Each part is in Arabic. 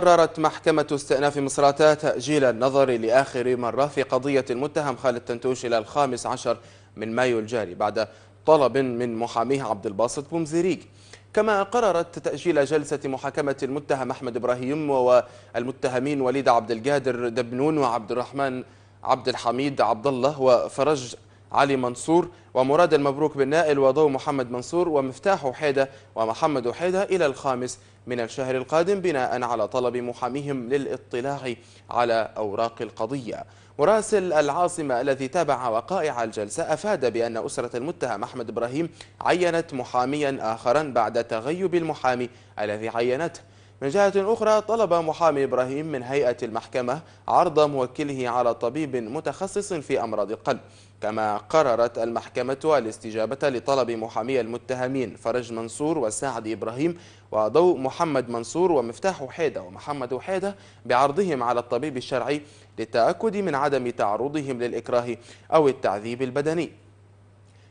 قررت محكمة استئناف مصراتة تأجيل النظر لآخر مرة في قضية المتهم خالد تنتوش إلى الخامس عشر من مايو الجاري بعد طلب من محاميه عبد الباسط بومزيريك كما قررت تأجيل جلسة محاكمة المتهم أحمد إبراهيم والمتهمين وليد عبد القادر دبنون وعبد الرحمن عبد الحميد عبد الله وفرج علي منصور ومراد المبروك بن نائل وضو محمد منصور ومفتاح حيدة ومحمد حيدة إلى الخامس من الشهر القادم بناء على طلب محاميهم للاطلاع على أوراق القضية مراسل العاصمة الذي تابع وقائع الجلسة أفاد بأن أسرة المتهم أحمد إبراهيم عينت محاميا آخرا بعد تغيب المحامي الذي عينته من جهة أخرى طلب محامي إبراهيم من هيئة المحكمة عرض موكله على طبيب متخصص في أمراض القلب كما قررت المحكمة الاستجابة لطلب محامي المتهمين فرج منصور وسعد إبراهيم وضوء محمد منصور ومفتاح وحيدة ومحمد وحيدة بعرضهم على الطبيب الشرعي للتأكد من عدم تعرضهم للإكراه أو التعذيب البدني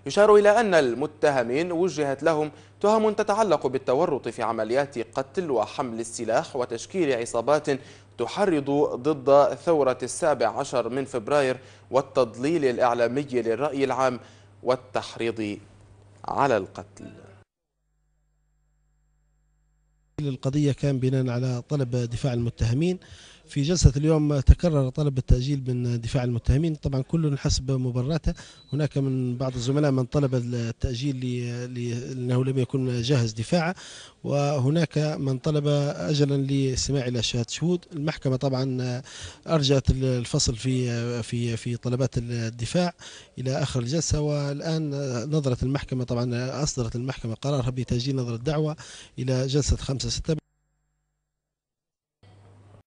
يشار إلى أن المتهمين وجهت لهم تهم تتعلق بالتورط في عمليات قتل وحمل السلاح وتشكيل عصابات تحرض ضد ثورة السابع عشر من فبراير والتضليل الإعلامي للرأي العام والتحريض على القتل القضية كان بناء على طلب دفاع المتهمين في جلسة اليوم تكرر طلب التأجيل من دفاع المتهمين طبعا كل حسب مبرراته هناك من بعض الزملاء من طلب التأجيل لأنه لم يكن جاهز دفاعه وهناك من طلب أجلا لاستماع إلى شهادة شهود المحكمة طبعا أرجعت الفصل في في في طلبات الدفاع إلى آخر الجلسة والآن نظرة المحكمة طبعا أصدرت المحكمة قرارها بتأجيل نظرة الدعوة إلى جلسة 5 6